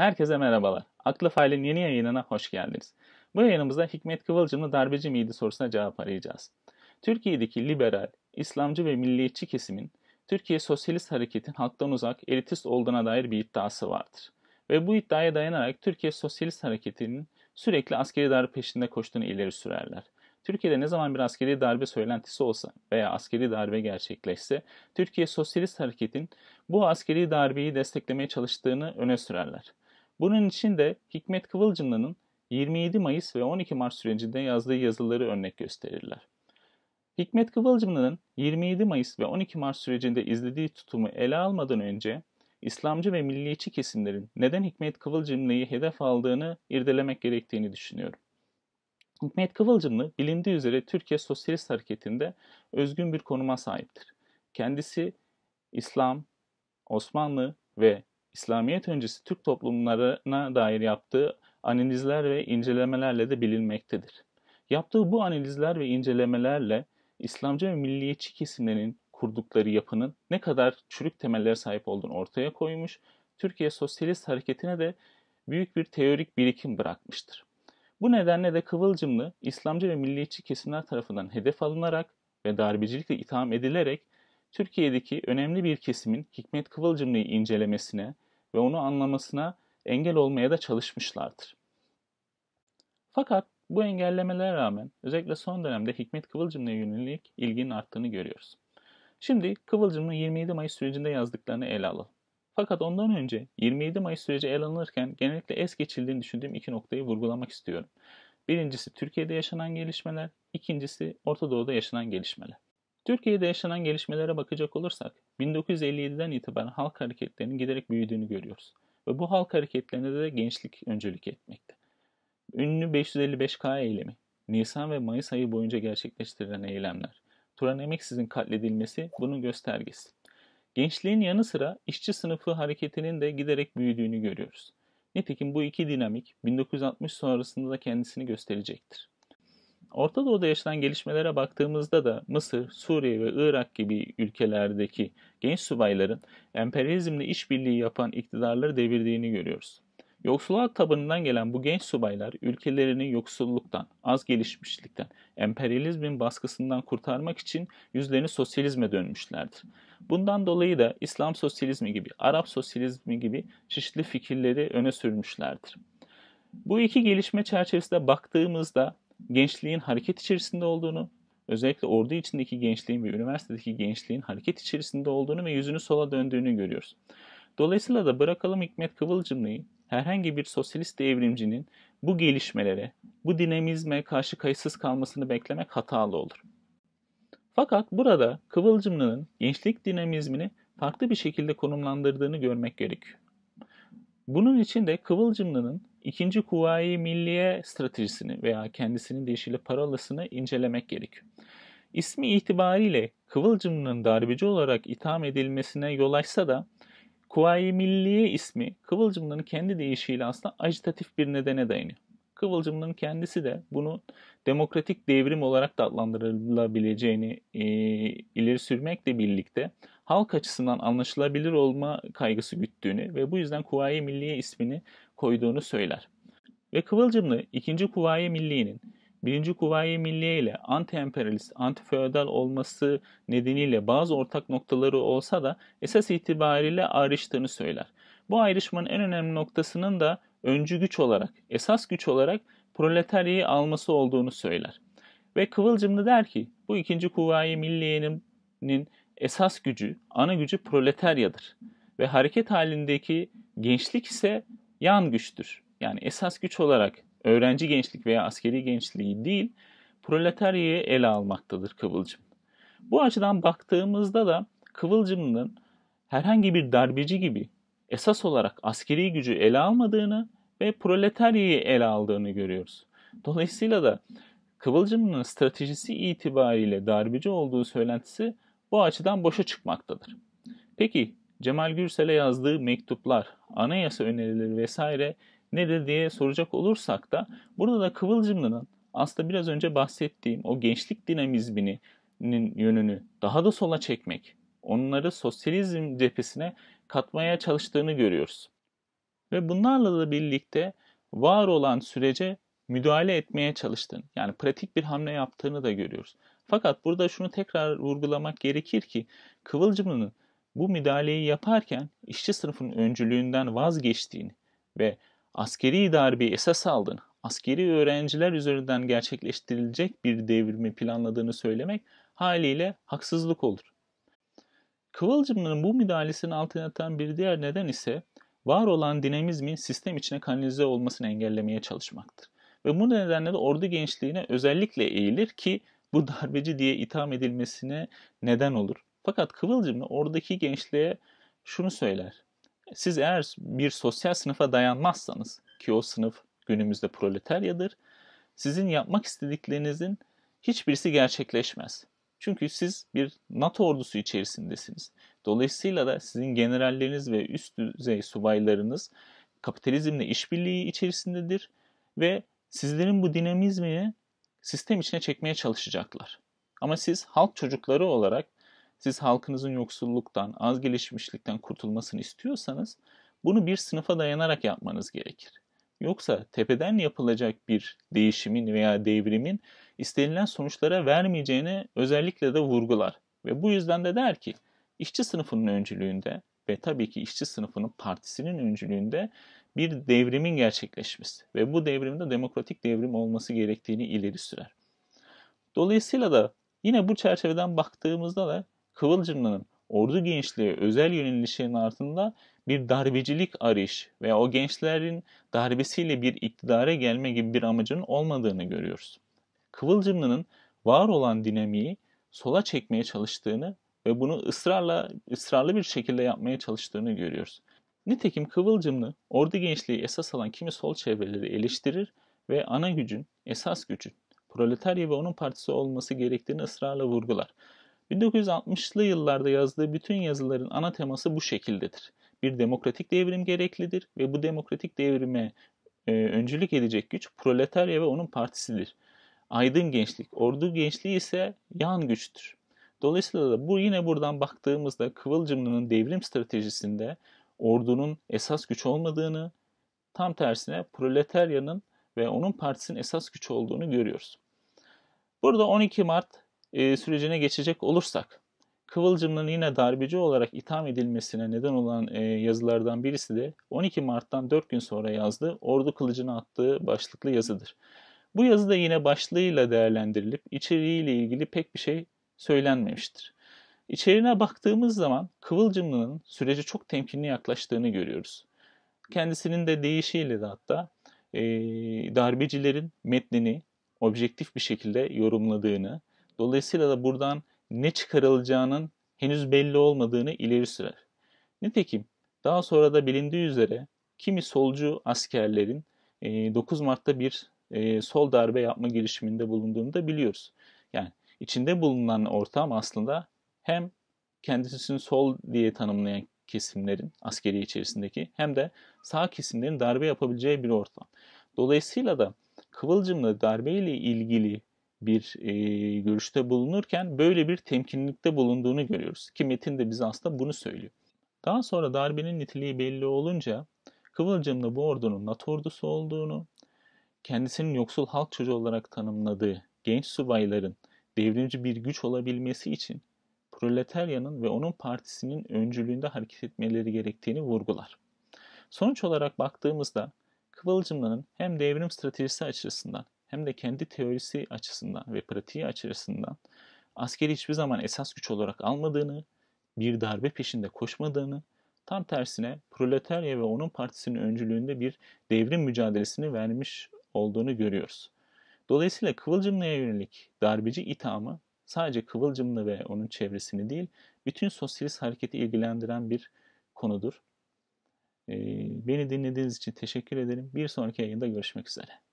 Herkese merhabalar. Akla Fail'in yeni yayınına hoş geldiniz. Bu yayınımızda Hikmet Kıvılcımlı darbeci miydi sorusuna cevap arayacağız. Türkiye'deki liberal, İslamcı ve milliyetçi kesimin Türkiye Sosyalist Hareket'in halktan uzak, elitist olduğuna dair bir iddiası vardır. Ve bu iddiaya dayanarak Türkiye Sosyalist Hareketi'nin sürekli askeri darbe peşinde koştuğunu ileri sürerler. Türkiye'de ne zaman bir askeri darbe söylentisi olsa veya askeri darbe gerçekleşse, Türkiye Sosyalist Hareket'in bu askeri darbeyi desteklemeye çalıştığını öne sürerler. Bunun için de Hikmet Kıvılcımlı'nın 27 Mayıs ve 12 Mart sürecinde yazdığı yazıları örnek gösterirler. Hikmet Kıvılcımlı'nın 27 Mayıs ve 12 Mart sürecinde izlediği tutumu ele almadan önce İslamcı ve milliyetçi kesimlerin neden Hikmet Kıvılcımlı'yı hedef aldığını irdelemek gerektiğini düşünüyorum. Hikmet Kıvılcımlı bilindiği üzere Türkiye Sosyalist Hareketi'nde özgün bir konuma sahiptir. Kendisi İslam, Osmanlı ve İslamiyet öncesi Türk toplumlarına dair yaptığı analizler ve incelemelerle de bilinmektedir. Yaptığı bu analizler ve incelemelerle İslamcı ve milliyetçi kesimlerin kurdukları yapının ne kadar çürük temellere sahip olduğunu ortaya koymuş, Türkiye Sosyalist Hareketi'ne de büyük bir teorik birikim bırakmıştır. Bu nedenle de Kıvılcımlı, İslamcı ve milliyetçi kesimler tarafından hedef alınarak ve darbecilikle itham edilerek Türkiye'deki önemli bir kesimin Hikmet Kıvılcımlı'yı incelemesine ve onu anlamasına engel olmaya da çalışmışlardır. Fakat bu engellemelere rağmen özellikle son dönemde Hikmet Kıvılcımlı'ya yönelik ilginin arttığını görüyoruz. Şimdi Kıvılcım'lı 27 Mayıs sürecinde yazdıklarını ele alalım. Fakat ondan önce 27 Mayıs süreci ele alınırken genellikle es geçildiğini düşündüğüm iki noktayı vurgulamak istiyorum. Birincisi Türkiye'de yaşanan gelişmeler, ikincisi Orta Doğu'da yaşanan gelişmeler. Türkiye'de yaşanan gelişmelere bakacak olursak 1957'den itibaren halk hareketlerinin giderek büyüdüğünü görüyoruz. Ve bu halk hareketlerine de gençlik öncülük etmekte. Ünlü 555K eylemi, Nisan ve Mayıs ayı boyunca gerçekleştirilen eylemler, Turan Emeksiz'in katledilmesi bunun göstergesi. Gençliğin yanı sıra işçi sınıfı hareketinin de giderek büyüdüğünü görüyoruz. Nitekim bu iki dinamik 1960 sonrasında da kendisini gösterecektir. Orta Doğu'da yaşanan gelişmelere baktığımızda da Mısır, Suriye ve Irak gibi ülkelerdeki genç subayların emperyalizmle işbirliği yapan iktidarları devirdiğini görüyoruz. Yoksul halk tabanından gelen bu genç subaylar ülkelerini yoksulluktan, az gelişmişlikten, emperyalizmin baskısından kurtarmak için yüzlerini sosyalizme dönmüşlerdir. Bundan dolayı da İslam sosyalizmi gibi, Arap sosyalizmi gibi çeşitli fikirleri öne sürmüşlerdir. Bu iki gelişme çerçevesinde baktığımızda gençliğin hareket içerisinde olduğunu, özellikle ordu içindeki gençliğin ve üniversitedeki gençliğin hareket içerisinde olduğunu ve yüzünü sola döndüğünü görüyoruz. Dolayısıyla da bırakalım Hikmet Kıvılcımlı'yı herhangi bir sosyalist devrimcinin bu gelişmelere, bu dinamizme karşı kayıtsız kalmasını beklemek hatalı olur. Fakat burada Kıvılcımlı'nın gençlik dinamizmini farklı bir şekilde konumlandırdığını görmek gerekiyor. Bunun için de Kıvılcımlı'nın İkinci Kuvayi Milliye stratejisini veya kendisinin deyişiyle paralısını incelemek gerekiyor. İsmi itibariyle Kıvılcım'ın darbeci olarak itham edilmesine yol açsa da Kuvayi Milliye ismi Kıvılcım'ın kendi deyişiyle aslında ajitatif bir nedene dayanıyor. Kıvılcım'ın kendisi de bunu demokratik devrim olarak da adlandırılabileceğini e, ileri sürmekle birlikte halk açısından anlaşılabilir olma kaygısı güttüğünü ve bu yüzden Kuvayi Milliye ismini koyduğunu söyler. Ve Kıvılcımlı 2. Kuvayi Milliye'nin 1. Kuvayi Milliye ile anti-emperyalist, anti olması nedeniyle bazı ortak noktaları olsa da esas itibariyle ayrıştığını söyler. Bu ayrışmanın en önemli noktasının da öncü güç olarak, esas güç olarak proletaryayı alması olduğunu söyler. Ve Kıvılcımlı der ki bu 2. Kuvayi Milliye'nin esas gücü, ana gücü proletaryadır. Ve hareket halindeki gençlik ise yan güçtür. Yani esas güç olarak öğrenci gençlik veya askeri gençliği değil, proletaryayı ele almaktadır Kıvılcım. Bu açıdan baktığımızda da Kıvılcım'ın herhangi bir darbeci gibi esas olarak askeri gücü ele almadığını ve proletaryayı ele aldığını görüyoruz. Dolayısıyla da Kıvılcım'ın stratejisi itibariyle darbeci olduğu söylentisi bu açıdan boşa çıkmaktadır. Peki Cemal Gürsel'e yazdığı mektuplar, anayasa önerileri vesaire nedir diye soracak olursak da burada da Kıvılcımlı'nın aslında biraz önce bahsettiğim o gençlik dinamizminin yönünü daha da sola çekmek, onları sosyalizm cephesine katmaya çalıştığını görüyoruz. Ve bunlarla da birlikte var olan sürece müdahale etmeye çalıştığını, yani pratik bir hamle yaptığını da görüyoruz. Fakat burada şunu tekrar vurgulamak gerekir ki Kıvılcımlı'nın bu müdahaleyi yaparken işçi sınıfının öncülüğünden vazgeçtiğini ve askeri darbeyi esas aldığını, askeri öğrenciler üzerinden gerçekleştirilecek bir devrimi planladığını söylemek haliyle haksızlık olur. Kıvılcım'ın bu müdahalesini altına atan bir diğer neden ise var olan dinamizmin sistem içine kanalize olmasını engellemeye çalışmaktır. Ve bu nedenle de ordu gençliğine özellikle eğilir ki bu darbeci diye itham edilmesine neden olur. Fakat Kıvılcım da oradaki gençliğe şunu söyler. Siz eğer bir sosyal sınıfa dayanmazsanız ki o sınıf günümüzde proletaryadır. Sizin yapmak istediklerinizin hiçbirisi gerçekleşmez. Çünkü siz bir NATO ordusu içerisindesiniz. Dolayısıyla da sizin generalleriniz ve üst düzey subaylarınız kapitalizmle işbirliği içerisindedir ve sizlerin bu dinamizmini sistem içine çekmeye çalışacaklar. Ama siz halk çocukları olarak siz halkınızın yoksulluktan, az gelişmişlikten kurtulmasını istiyorsanız bunu bir sınıfa dayanarak yapmanız gerekir. Yoksa tepeden yapılacak bir değişimin veya devrimin istenilen sonuçlara vermeyeceğini özellikle de vurgular. Ve bu yüzden de der ki işçi sınıfının öncülüğünde ve tabii ki işçi sınıfının partisinin öncülüğünde bir devrimin gerçekleşmesi ve bu devrimde demokratik devrim olması gerektiğini ileri sürer. Dolayısıyla da yine bu çerçeveden baktığımızda da Kıvılcımlı'nın ordu gençliği özel yönelişinin altında bir darbecilik arayış veya o gençlerin darbesiyle bir iktidara gelme gibi bir amacının olmadığını görüyoruz. Kıvılcımlı'nın var olan dinamiği sola çekmeye çalıştığını ve bunu ısrarla ısrarlı bir şekilde yapmaya çalıştığını görüyoruz. Nitekim Kıvılcımlı ordu gençliği esas alan kimi sol çevreleri eleştirir ve ana gücün, esas gücün, proletarya ve onun partisi olması gerektiğini ısrarla vurgular. 1960'lı yıllarda yazdığı bütün yazıların ana teması bu şekildedir. Bir demokratik devrim gereklidir ve bu demokratik devrime e, öncülük edecek güç proletarya ve onun partisidir. Aydın gençlik, ordu gençliği ise yan güçtür. Dolayısıyla da bu yine buradan baktığımızda Kıvılcımlı'nın devrim stratejisinde ordunun esas güç olmadığını, tam tersine proletaryanın ve onun partisinin esas güç olduğunu görüyoruz. Burada 12 Mart e, sürecine geçecek olursak, Kıvılcım'ın yine darbeci olarak itham edilmesine neden olan e, yazılardan birisi de 12 Mart'tan 4 gün sonra yazdığı Ordu Kılıcını attığı başlıklı yazıdır. Bu yazı da yine başlığıyla değerlendirilip içeriğiyle ilgili pek bir şey söylenmemiştir. İçeriğine baktığımız zaman Kıvılcımlı'nın sürece çok temkinli yaklaştığını görüyoruz. Kendisinin de deyişiyle de hatta e, darbecilerin metnini objektif bir şekilde yorumladığını, Dolayısıyla da buradan ne çıkarılacağının henüz belli olmadığını ileri sürer. Nitekim daha sonra da bilindiği üzere kimi solcu askerlerin 9 e, Mart'ta bir e, sol darbe yapma girişiminde bulunduğunu da biliyoruz. Yani içinde bulunan ortam aslında hem kendisini sol diye tanımlayan kesimlerin askeri içerisindeki hem de sağ kesimlerin darbe yapabileceği bir ortam. Dolayısıyla da Kıvılcım'la darbe ile ilgili bir e, görüşte bulunurken böyle bir temkinlikte bulunduğunu görüyoruz. Ki metin de bize aslında bunu söylüyor. Daha sonra darbenin niteliği belli olunca Kıvılcım'da bu ordunun NATO ordusu olduğunu, kendisinin yoksul halk çocuğu olarak tanımladığı genç subayların devrimci bir güç olabilmesi için proletaryanın ve onun partisinin öncülüğünde hareket etmeleri gerektiğini vurgular. Sonuç olarak baktığımızda Kıvılcımlı'nın hem devrim stratejisi açısından hem de kendi teorisi açısından ve pratiği açısından askeri hiçbir zaman esas güç olarak almadığını, bir darbe peşinde koşmadığını, tam tersine proletarya ve onun partisinin öncülüğünde bir devrim mücadelesini vermiş olduğunu görüyoruz. Dolayısıyla Kıvılcımlı'ya yönelik darbeci ithamı sadece Kıvılcımlı ve onun çevresini değil, bütün sosyalist hareketi ilgilendiren bir konudur. Ee, beni dinlediğiniz için teşekkür ederim. Bir sonraki yayında görüşmek üzere.